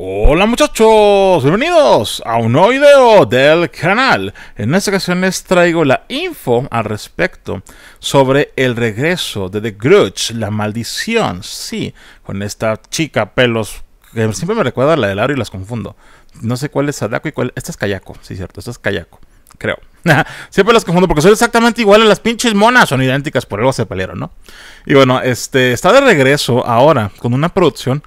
Hola muchachos, bienvenidos a un nuevo video del canal. En esta ocasión les traigo la info al respecto sobre el regreso de The Grudge, la maldición. Sí, con esta chica pelos que siempre me recuerda a la de Larry y las confundo. No sé cuál es Sadako y cuál. Esta es Kayako, sí, cierto, esta es Kayako, creo. Siempre las confundo porque son exactamente iguales las pinches monas, son idénticas, por algo se pelearon, ¿no? Y bueno, este está de regreso ahora con una producción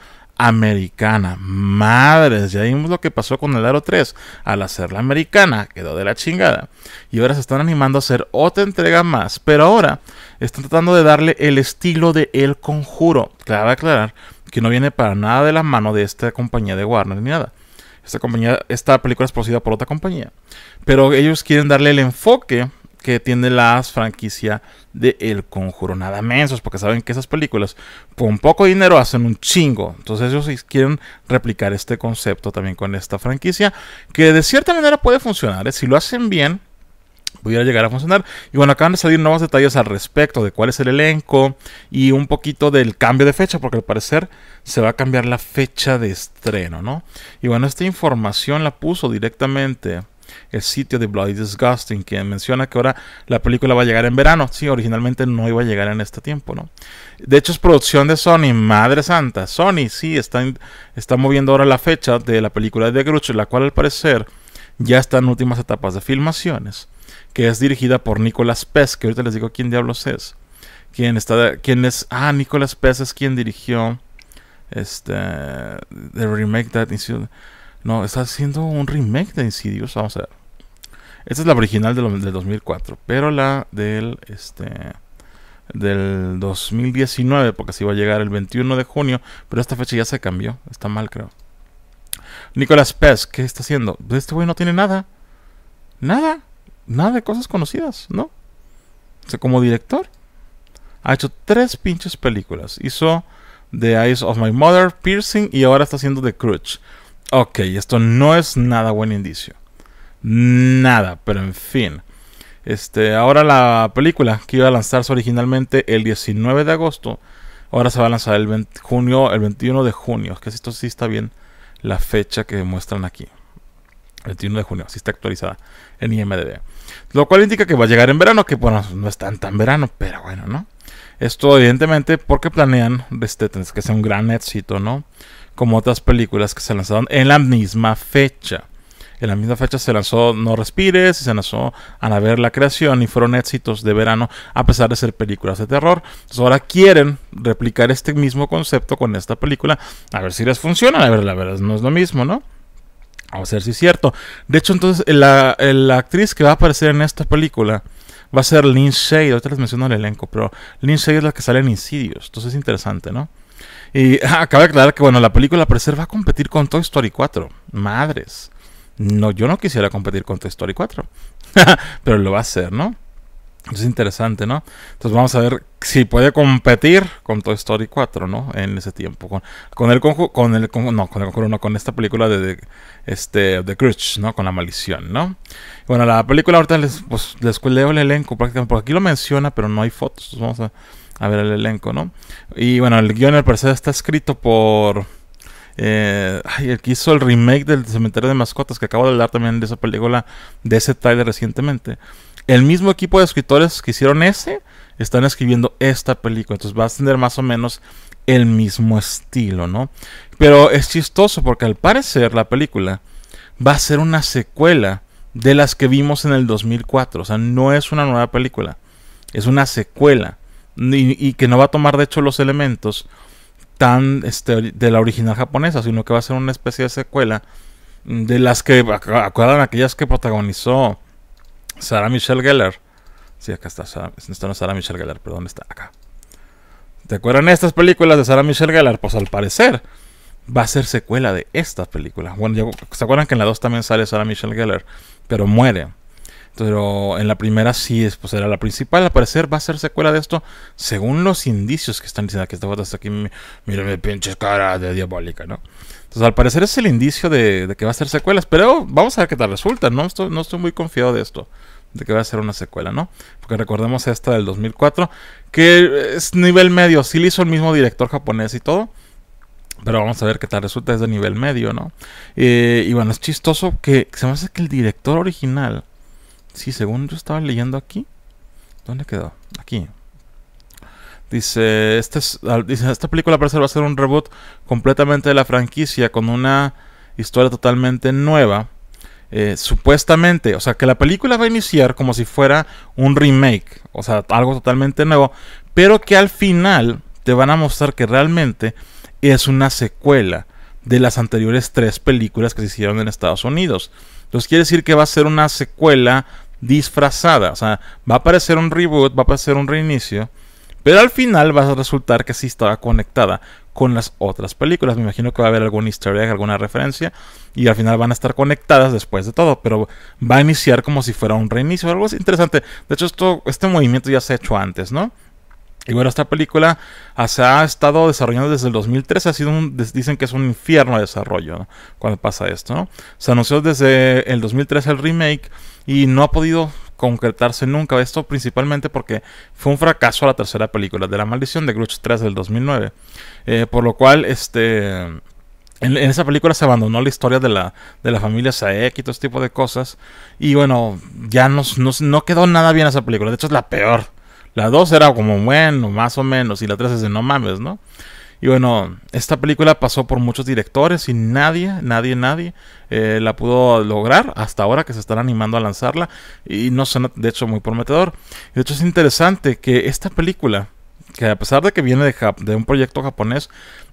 americana. Madres, ya vimos lo que pasó con el Aro 3. Al hacer la americana, quedó de la chingada. Y ahora se están animando a hacer otra entrega más. Pero ahora están tratando de darle el estilo de El Conjuro. Claro aclarar que no viene para nada de la mano de esta compañía de Warner ni nada. Esta, compañía, esta película es producida por otra compañía. Pero ellos quieren darle el enfoque que tiene la franquicia de El Conjuro. Nada mensos, porque saben que esas películas con poco dinero hacen un chingo. Entonces ellos quieren replicar este concepto también con esta franquicia, que de cierta manera puede funcionar. ¿eh? Si lo hacen bien, pudiera llegar a funcionar. Y bueno, acaban de salir nuevos detalles al respecto de cuál es el elenco y un poquito del cambio de fecha, porque al parecer se va a cambiar la fecha de estreno, ¿no? Y bueno, esta información la puso directamente el sitio de Bloody Disgusting, que menciona que ahora la película va a llegar en verano. Sí, originalmente no iba a llegar en este tiempo, ¿no? De hecho, es producción de Sony, madre santa. Sony, sí, está, está moviendo ahora la fecha de la película de Grucho, la cual al parecer ya está en últimas etapas de filmaciones, que es dirigida por Nicolas Pes, que ahorita les digo quién diablos es. Quién está, quién es, ah, Nicolas Pes es quien dirigió este, The Remake That no, está haciendo un remake de Insidious. Vamos a ver. Esta es la original del, 2004, pero la del este del 2019, porque se va a llegar el 21 de junio, pero esta fecha ya se cambió. Está mal, creo. Nicolas Pez, ¿qué está haciendo? Pues este güey no tiene nada. Nada. Nada de cosas conocidas, ¿no? O sea, como director. Ha hecho tres pinches películas. Hizo The Eyes of My Mother, Piercing y ahora está haciendo The Crutch. Ok, esto no es nada buen indicio. Nada, pero en fin. Este, ahora la película que iba a lanzarse originalmente el 19 de agosto, ahora se va a lanzar el junio, el 21 de junio, que esto sí está bien la fecha que muestran aquí. 21 de junio, así está actualizada en IMDb. Lo cual indica que va a llegar en verano, que bueno, no es tan tan verano, pero bueno, ¿no? Esto evidentemente porque planean este, que sea un gran éxito, ¿no? como otras películas que se lanzaron en la misma fecha. En la misma fecha se lanzó No Respires y se lanzó Ana ver la creación y fueron éxitos de verano a pesar de ser películas de terror. Entonces ahora quieren replicar este mismo concepto con esta película a ver si les funciona. A ver, la verdad no es lo mismo, ¿no? a ver si es cierto. De hecho, entonces la, la actriz que va a aparecer en esta película va a ser Lynn Shade. Ahorita les menciono el elenco, pero Lynn Shade es la que sale en Insidious. Entonces es interesante, ¿no? Y acaba ah, de aclarar que, bueno, la película parecer va a competir con Toy Story 4. Madres. No, yo no quisiera competir con Toy Story 4. Pero lo va a hacer, ¿no? Es interesante, ¿no? Entonces vamos a ver si puede competir con Toy Story 4, ¿no? En ese tiempo. Con, con el conjuro, con el con, no, con el no, con esta película de, este, The Crutch, ¿no? Con la maldición, ¿no? bueno, la película ahorita les, pues, les leo el elenco prácticamente, porque aquí lo menciona, pero no hay fotos. Vamos a a ver el elenco, ¿no? Y bueno, el guión al parecer está escrito por... Eh, ay, el que hizo el remake del Cementerio de Mascotas, que acabo de hablar también de esa película, de ese trailer recientemente. El mismo equipo de escritores que hicieron ese, están escribiendo esta película. Entonces va a tener más o menos el mismo estilo, ¿no? Pero es chistoso porque al parecer la película va a ser una secuela de las que vimos en el 2004. O sea, no es una nueva película, es una secuela y, que no va a tomar de hecho los elementos tan este, de la original japonesa, sino que va a ser una especie de secuela de las que acuerdan aquellas que protagonizó Sarah Michelle Geller. Sí, acá está Sarah, no es Sarah Michelle Gellar, perdón, está acá. ¿Te acuerdan estas películas de Sarah Michelle Geller? Pues al parecer va a ser secuela de estas películas. Bueno, se acuerdan que en la 2 también sale Sarah Michelle Geller? pero muere. Pero en la primera sí es, pues era la principal. Al parecer va a ser secuela de esto, según los indicios que están diciendo que esta foto aquí. Mira mi pinche cara de diabólica, ¿no? Entonces, al parecer es el indicio de, que va a ser secuelas. Pero vamos a ver qué tal resulta. No estoy, no estoy muy confiado de esto de que va a ser una secuela, ¿no? Porque recordemos esta del 2004, que es nivel medio, sí le hizo el mismo director japonés y todo. Pero vamos a ver qué tal resulta, es de nivel medio, ¿no? Eh, y bueno, es chistoso que se me hace que el director original Sí, según yo estaba leyendo aquí. ¿Dónde quedó? Aquí. Dice, este esta película parece va a ser un reboot completamente de la franquicia con una historia totalmente nueva. Eh, supuestamente, o sea, que la película va a iniciar como si fuera un remake, o sea, algo totalmente nuevo, pero que al final te van a mostrar que realmente es una secuela de las anteriores tres películas que se hicieron en Estados Unidos. Entonces quiere decir que va a ser una secuela disfrazada. O sea, va a aparecer un reboot, va a aparecer un reinicio. Pero al final va a resultar que sí estaba conectada con las otras películas. Me imagino que va a haber algún easter alguna referencia. Y al final van a estar conectadas después de todo. Pero va a iniciar como si fuera un reinicio. Algo es interesante. De hecho, esto, este movimiento ya se ha hecho antes, ¿no? Y bueno, esta película se ha estado desarrollando desde el 2013, ha sido dicen que es un infierno de desarrollo cuando pasa esto. ¿no? Se anunció desde el 2013 el remake y no ha podido concretarse nunca. Esto principalmente porque fue un fracaso a la tercera película de La Maldición de Groucho 3 del 2009. Eh, por lo cual, este... En, esa película se abandonó la historia de la, de la familia Saek y todo este tipo de cosas. Y bueno, ya no no quedó nada bien esa película. De hecho, es la peor la 2 era como, bueno, más o menos. Y la 3 es de no mames, ¿no? Y bueno, esta película pasó por muchos directores y nadie, nadie, nadie eh, la pudo lograr hasta ahora que se están animando a lanzarla. Y no suena, de hecho, muy prometedor. De hecho, es interesante que esta película que a pesar de que viene de, un proyecto japonés,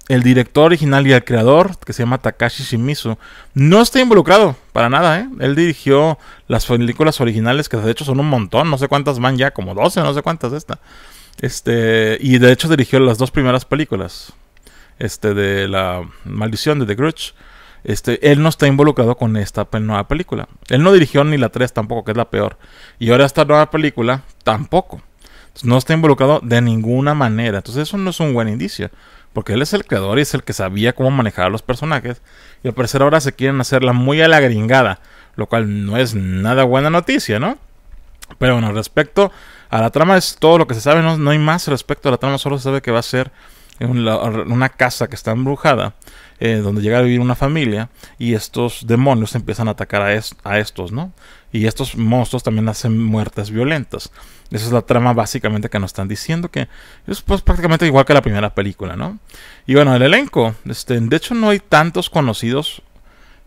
el director original y el creador, que se llama Takashi Shimizu, no está involucrado para nada, ¿eh? Él dirigió las películas originales, que de hecho son un montón, no sé cuántas van ya, como 12, no sé cuántas esta. Este, y de hecho dirigió las dos primeras películas, este, de La Maldición de The Grudge. Este, él no está involucrado con esta nueva película. Él no dirigió ni la 3 tampoco, que es la peor. Y ahora esta nueva película tampoco. No está involucrado de ninguna manera. Entonces eso no es un buen indicio. Porque él es el creador y es el que sabía cómo manejar a los personajes. Y al parecer ahora se quieren hacerla muy a la gringada. Lo cual no es nada buena noticia, ¿no? Pero bueno, respecto a la trama es todo lo que se sabe. No, no hay más respecto a la trama. Solo se sabe que va a ser en una casa que está embrujada, eh, donde llega a vivir una familia, y estos demonios empiezan a atacar a, a estos, ¿no? Y estos monstruos también hacen muertes violentas. Esa es la trama básicamente que nos están diciendo, que es pues, prácticamente igual que la primera película, ¿no? Y bueno, el elenco. Este, de hecho, no hay tantos conocidos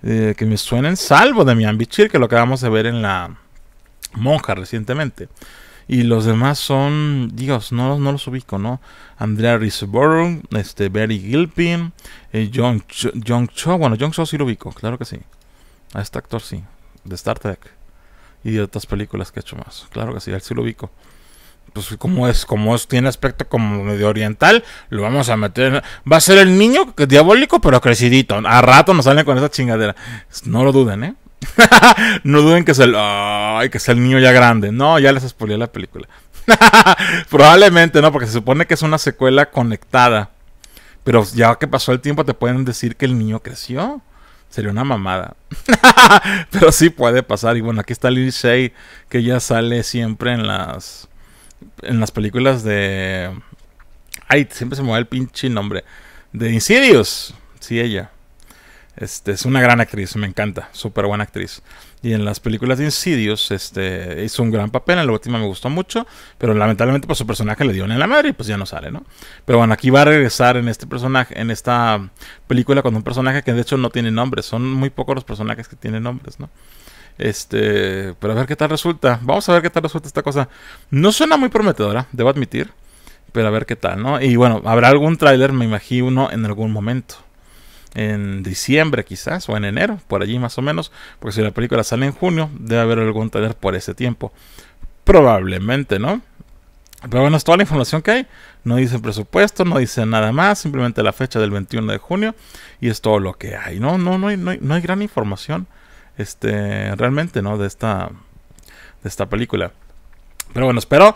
eh, que me suenen, salvo de Miami Bichir, que lo acabamos de ver en la monja recientemente. Y los demás son, Dios, no, no los ubico, ¿no? Andrea Riseborough, este, Barry Gilpin, eh, John, John Cho. Bueno, John Cho sí lo ubico, claro que sí. A este actor sí, de Star Trek. Y de otras películas que he hecho más. Claro que sí, a él sí lo ubico. Pues como es, como es, tiene aspecto como medio oriental, lo vamos a meter. Va a ser el niño diabólico, pero crecidito. A rato nos salen con esa chingadera. No lo duden, ¿eh? no duden que es el. Ay, que es el niño ya grande. No, ya les spoilé la película. Probablemente no, porque se supone que es una secuela conectada. Pero ya que pasó el tiempo, te pueden decir que el niño creció. Sería una mamada. pero sí puede pasar. Y bueno, aquí está Lil Shay, que ya sale siempre en las. En las películas de. Ay, siempre se me va el pinche nombre. De Insidious. Sí, ella. Este, es una gran actriz, me encanta, súper buena actriz. Y en las películas de Insidious este, hizo un gran papel, en la última me gustó mucho, pero lamentablemente pues, su personaje le dio en la madre y pues ya no sale, ¿no? Pero bueno, aquí va a regresar en este personaje, en esta película con un personaje que de hecho no tiene nombre, son muy pocos los personajes que tienen nombres, ¿no? Este, pero a ver qué tal resulta. Vamos a ver qué tal resulta esta cosa. No suena muy prometedora, debo admitir, pero a ver qué tal, ¿no? Y bueno, habrá algún tráiler, me imagino, en algún momento en diciembre quizás o en enero, por allí más o menos, porque si la película sale en junio, debe haber algún taller por ese tiempo. Probablemente, ¿no? Pero bueno, es toda la información que hay. No dice presupuesto, no dice nada más, simplemente la fecha del 21 de junio y es todo lo que hay. No, no, no hay, no hay, gran información este, realmente, ¿no? De esta, de esta película. Pero bueno, espero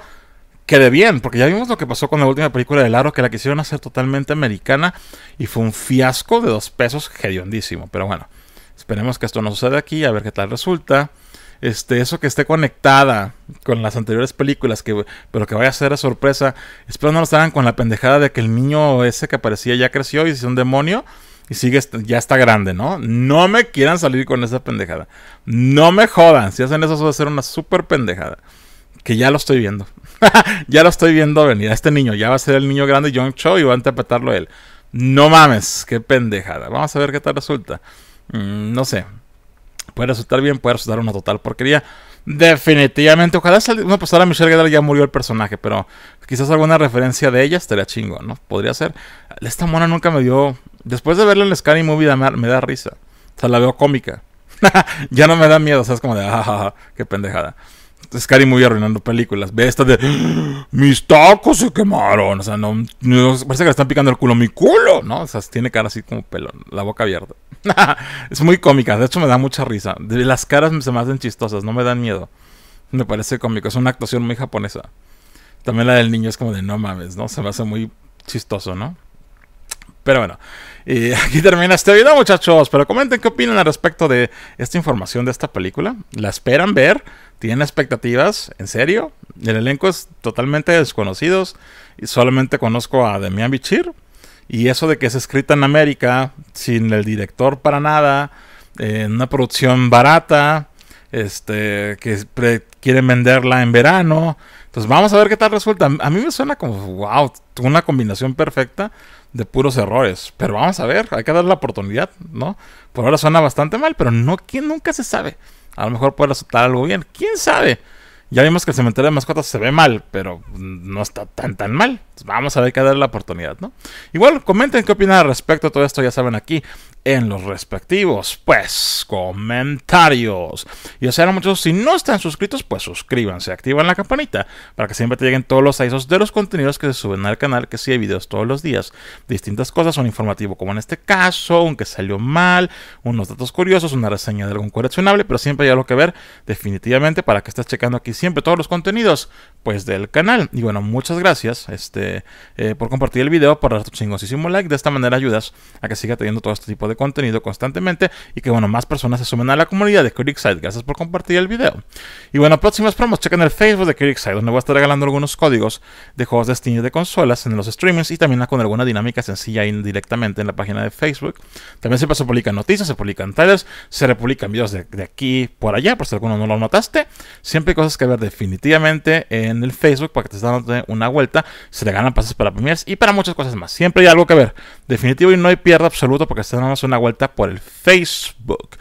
quede bien, porque ya vimos lo que pasó con la última película de Laro, que la quisieron hacer totalmente americana y fue un fiasco de dos pesos hediondísimo. Pero bueno, esperemos que esto no suceda aquí, a ver qué tal resulta. Este, eso que esté conectada con las anteriores películas, que, pero que vaya a ser a sorpresa. Espero no lo hagan con la pendejada de que el niño ese que aparecía ya creció y es un demonio y sigue, ya está grande, ¿no? No me quieran salir con esa pendejada. No me jodan, si hacen eso, eso va a ser una super pendejada que ya lo estoy viendo. ya lo estoy viendo venir. a Este niño ya va a ser el niño grande John Cho y va a interpretarlo él. No mames, qué pendejada. Vamos a ver qué tal resulta. Mm, no sé. Puede resultar bien, puede resultar una total porquería. Definitivamente, ojalá salga. No, pues ahora Michelle que ya murió el personaje, pero quizás alguna referencia de ella estaría chingo, ¿no? Podría ser. Esta mona nunca me dio. Después de verla en el Scary Movie, me da risa. O sea, la veo cómica. ya no me da miedo, o sea, es como de, ah, qué pendejada. Scary muy arruinando películas. Ve esta de. Ah, mis tacos se quemaron. O sea, no, Parece que le están picando el culo. Mi culo, ¿no? O sea, tiene cara así como pelón. La boca abierta. es muy cómica. De hecho, me da mucha risa. Las caras se me hacen chistosas. No me dan miedo. Me parece cómico. Es una actuación muy japonesa. También la del niño es como de no mames, ¿no? Se me hace muy chistoso, ¿no? Pero bueno, y aquí termina este video, muchachos. Pero comenten qué opinan al respecto de esta información de esta película. ¿La esperan ver? ¿Tienen expectativas? ¿En serio? El elenco es totalmente desconocidos. Y solamente conozco a Demian Bichir. Y eso de que es escrita en América, sin el director para nada, en eh, una producción barata, este, que quieren venderla en verano. Entonces vamos a ver qué tal resulta. A mí me suena como, wow, una combinación perfecta de puros errores. Pero vamos a ver, hay que darle la oportunidad, ¿no? Por ahora suena bastante mal, pero no, ¿quién nunca se sabe? A lo mejor puede resultar algo bien, ¿quién sabe? Ya vimos que el cementerio de mascotas se ve mal, pero no está tan tan mal. Vamos a ver, hay que darle la oportunidad, ¿no? Igual, comenten qué opinan al respecto. Todo esto ya saben aquí en los respectivos, pues, comentarios. Y o sea, muchos si no están suscritos, pues suscríbanse, activan la campanita para que siempre te lleguen todos los avisos de los contenidos que se suben al canal, que sí hay videos todos los días. Distintas cosas son informativo, como en este caso, aunque salió mal, unos datos curiosos, una reseña de algún coleccionable, pero siempre hay algo que ver, definitivamente, para que estés checando aquí siempre todos los contenidos, pues, del canal. Y bueno, muchas gracias, este, eh, por compartir el video, por dar tu chingosísimo like. De esta manera ayudas a que siga teniendo todo este tipo de contenido constantemente y que bueno, más personas se sumen a la comunidad de Side. Gracias por compartir el video. Y bueno, próximas promos, chequen el Facebook de Side, donde voy a estar regalando algunos códigos de juegos de Steam de consolas en los streamings y también con alguna dinámica sencilla indirectamente en la página de Facebook. También siempre se publican noticias, se publican trailers, se republican videos de, aquí por allá, por si alguno no lo notaste. Siempre hay cosas que ver definitivamente en el Facebook para que te estén dando una vuelta. Se ganan pases para premiers y para muchas cosas más. Siempre hay algo que ver. Definitivo y no hay pierda absoluta, porque estás dando una vuelta por el Facebook.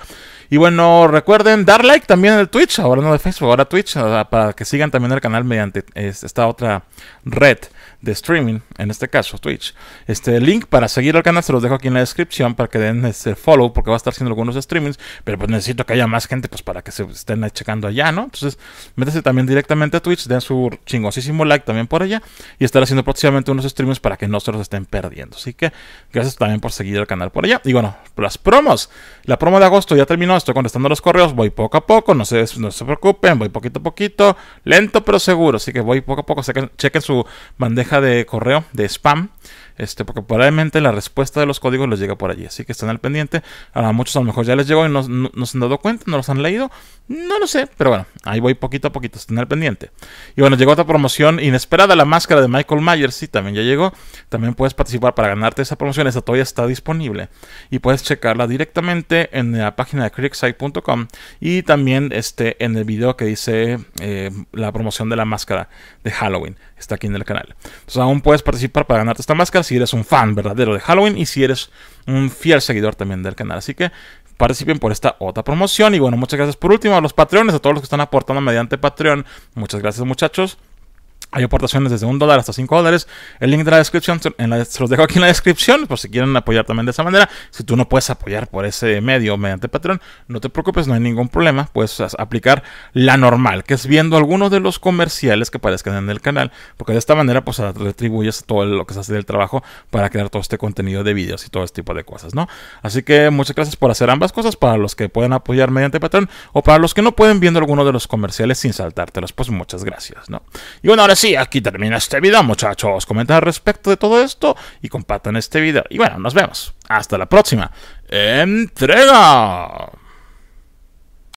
Y bueno, recuerden dar like también en el Twitch, ahora no de Facebook, ahora Twitch, ah, para que sigan también el canal mediante este, esta otra red de streaming, en este caso Twitch. Este link para seguir al canal se los dejo aquí en la descripción para que den ese follow porque va a estar haciendo algunos streamings, pero pues necesito que haya más gente pues para que se estén checando allá, ¿no? Entonces, métese también directamente a Twitch, den su chingosísimo like también por allá y estar haciendo próximamente unos streamings para que no se los estén perdiendo. Así que gracias también por seguir el canal por allá. Y bueno, las promos. La promo de agosto ya terminó, estoy contestando los correos, voy poco a poco, no se, no se preocupen, voy poquito a poquito, lento pero seguro, así que voy poco a poco, chequen su bandeja de correo, de spam, este, porque probablemente la respuesta de los códigos les llega por allí. Así que están al pendiente. A muchos a lo mejor ya les llegó y no, se han dado cuenta, no los han leído. No lo sé, pero bueno, ahí voy poquito a poquito, estén al pendiente. Y bueno, llegó otra promoción inesperada, la máscara de Michael Myers. Sí, también ya llegó. También puedes participar para ganarte esa promoción. Esta todavía está disponible. Y puedes checarla directamente en la página de creekside.com y también este, en el video que dice eh, la promoción de la máscara de Halloween. Está aquí en el canal. Entonces aún puedes participar para ganarte esta máscara si eres un fan verdadero de Halloween y si eres un fiel seguidor también del canal. Así que participen por esta otra promoción. Y bueno, muchas gracias por último a los Patreones, a todos los que están aportando mediante Patreon. Muchas gracias muchachos. Hay aportaciones desde un dólar hasta 5 dólares. El link de la descripción se los dejo aquí en la descripción por si quieren apoyar también de esa manera. Si tú no puedes apoyar por ese medio mediante Patreon, no te preocupes, no hay ningún problema. Puedes aplicar la normal, que es viendo algunos de los comerciales que parezcan en el canal. Porque de esta manera pues retribuyes todo lo que se hace del trabajo para crear todo este contenido de videos y todo este tipo de cosas, ¿no? Así que muchas gracias por hacer ambas cosas para los que pueden apoyar mediante Patreon o para los que no pueden viendo alguno de los comerciales sin saltártelos. Pues muchas gracias, ¿no? Y bueno, ahora sí Sí, aquí termina este video, muchachos. Comenten al respecto de todo esto y compartan este video. Y bueno, nos vemos. Hasta la próxima. ¡Entrega!